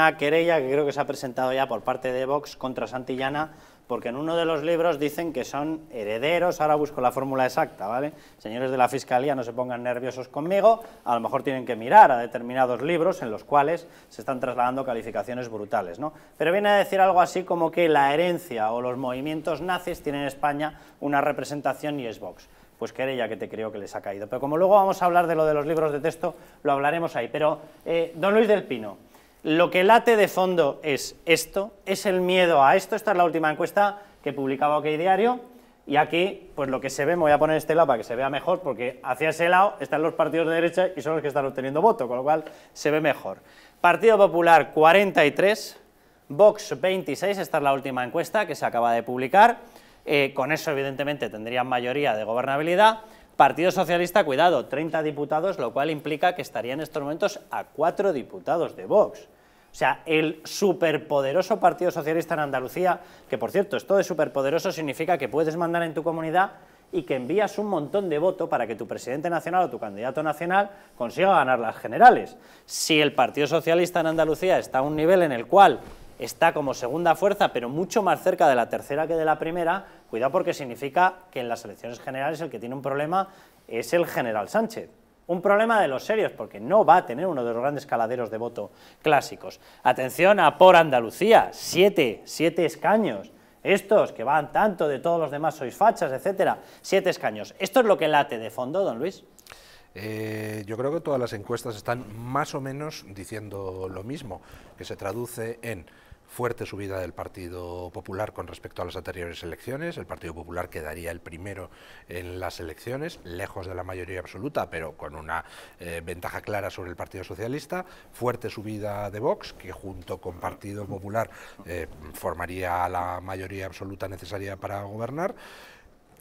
Una querella que creo que se ha presentado ya por parte de Vox contra Santillana, porque en uno de los libros dicen que son herederos, ahora busco la fórmula exacta, ¿vale? Señores de la Fiscalía, no se pongan nerviosos conmigo, a lo mejor tienen que mirar a determinados libros en los cuales se están trasladando calificaciones brutales, ¿no? Pero viene a decir algo así como que la herencia o los movimientos nazis tienen en España una representación y es Vox pues querella que te creo que les ha caído. Pero como luego vamos a hablar de lo de los libros de texto, lo hablaremos ahí. Pero, eh, don Luis del Pino, lo que late de fondo es esto, es el miedo a esto. Esta es la última encuesta que publicaba OK Diario. Y aquí, pues lo que se ve, me voy a poner este lado para que se vea mejor, porque hacia ese lado están los partidos de derecha y son los que están obteniendo voto, con lo cual se ve mejor. Partido Popular 43, Vox 26, esta es la última encuesta que se acaba de publicar. Eh, con eso, evidentemente, tendrían mayoría de gobernabilidad. Partido Socialista, cuidado, 30 diputados, lo cual implica que estaría en estos momentos a cuatro diputados de Vox. O sea, el superpoderoso Partido Socialista en Andalucía, que por cierto, esto de superpoderoso significa que puedes mandar en tu comunidad y que envías un montón de voto para que tu presidente nacional o tu candidato nacional consiga ganar las generales. Si el Partido Socialista en Andalucía está a un nivel en el cual está como segunda fuerza, pero mucho más cerca de la tercera que de la primera, cuidado porque significa que en las elecciones generales el que tiene un problema es el general Sánchez. Un problema de los serios, porque no va a tener uno de los grandes caladeros de voto clásicos. Atención a por Andalucía, siete, siete escaños. Estos que van tanto de todos los demás sois fachas, etcétera, siete escaños. ¿Esto es lo que late de fondo, don Luis? Eh, yo creo que todas las encuestas están más o menos diciendo lo mismo, que se traduce en fuerte subida del Partido Popular con respecto a las anteriores elecciones. El Partido Popular quedaría el primero en las elecciones, lejos de la mayoría absoluta, pero con una eh, ventaja clara sobre el Partido Socialista. Fuerte subida de Vox, que junto con Partido Popular eh, formaría la mayoría absoluta necesaria para gobernar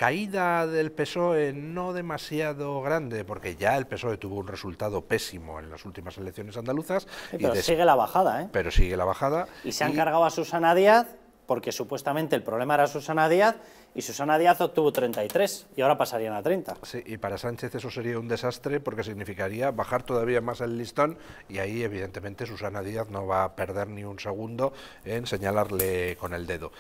caída del PSOE no demasiado grande, porque ya el PSOE tuvo un resultado pésimo en las últimas elecciones andaluzas. pero sigue la bajada, ¿eh? Pero sigue la bajada. Y se han cargado a Susana Díaz, porque supuestamente el problema era Susana Díaz, y Susana Díaz obtuvo 33 y ahora pasarían a 30. Sí, y para Sánchez eso sería un desastre porque significaría bajar todavía más el listón y ahí evidentemente Susana Díaz no va a perder ni un segundo en señalarle con el dedo.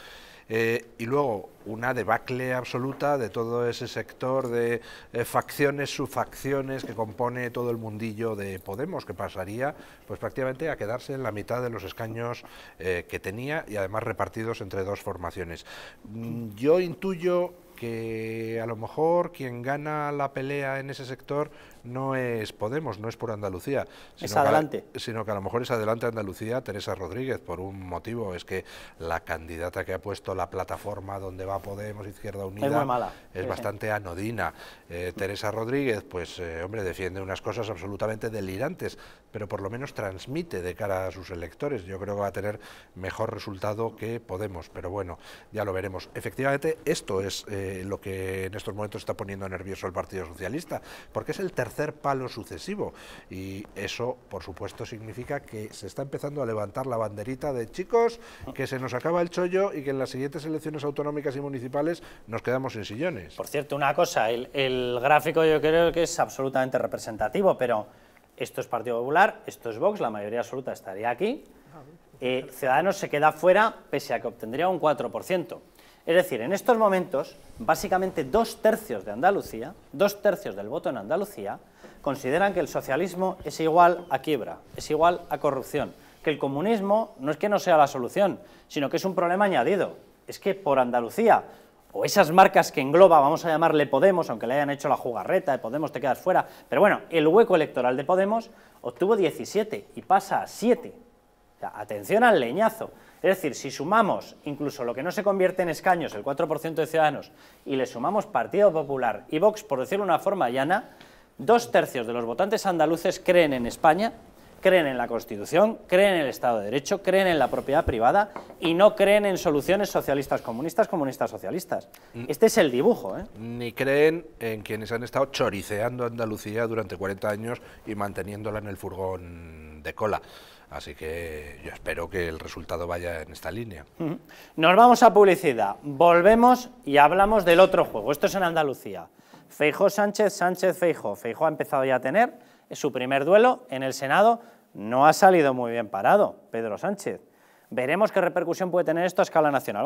Eh, y luego una debacle absoluta de todo ese sector de eh, facciones, subfacciones que compone todo el mundillo de Podemos, que pasaría pues prácticamente a quedarse en la mitad de los escaños eh, que tenía y además repartidos entre dos formaciones. Mm, yo tuyo que a lo mejor quien gana la pelea en ese sector no es Podemos, no es por Andalucía. Sino es adelante. Que, sino que a lo mejor es adelante Andalucía Teresa Rodríguez, por un motivo, es que la candidata que ha puesto la plataforma donde va Podemos, Izquierda Unida, es, bastante anodina. Eh, Teresa Rodríguez, pues, eh, hombre, defiende unas cosas absolutamente delirantes, pero por lo menos transmite de cara a sus electores. Yo creo que va a tener mejor resultado que Podemos, pero bueno, ya lo veremos. Efectivamente, esto es eh, lo que en estos momentos está poniendo nervioso el Partido Socialista, porque es el tercer hacer palo sucesivo. Y eso, por supuesto, significa que se está empezando a levantar la banderita de chicos, que se nos acaba el chollo y que en las siguientes elecciones autonómicas y municipales nos quedamos sin sillones. Por cierto, una cosa, el, gráfico yo creo que es absolutamente representativo, pero esto es Partido Popular, esto es Vox, la mayoría absoluta estaría aquí. Eh, Ciudadanos se queda fuera pese a que obtendría un 4%. Es decir, en estos momentos, básicamente dos tercios de Andalucía, dos tercios del voto en Andalucía, consideran que el socialismo es igual a quiebra, es igual a corrupción, que el comunismo no es que no sea la solución, sino que es un problema añadido. Es que por Andalucía, o esas marcas que engloba, vamos a llamarle Podemos, aunque le hayan hecho la jugarreta de Podemos te quedas fuera, pero bueno, el hueco electoral de Podemos obtuvo 17 y pasa a 7 atención al leñazo. Es decir, si sumamos incluso lo que no se convierte en escaños, el 4% de ciudadanos, y le sumamos Partido Popular y Vox, por decirlo de una forma llana, dos tercios de los votantes andaluces creen en España, creen en la Constitución, creen en el Estado de Derecho, creen en la propiedad privada y no creen en soluciones socialistas comunistas, comunistas socialistas. Mm. Este es el dibujo. ¿eh? Ni creen en quienes han estado choriceando Andalucía durante 40 años y manteniéndola en el furgón de cola. Así que yo espero que el resultado vaya en esta línea. Nos vamos a publicidad. Volvemos y hablamos del otro juego. Esto es en Andalucía. feijo Sánchez, Sánchez feijo Feijo ha empezado ya a tener su primer duelo en el Senado. No ha salido muy bien parado Pedro Sánchez. Veremos qué repercusión puede tener esto a escala nacional.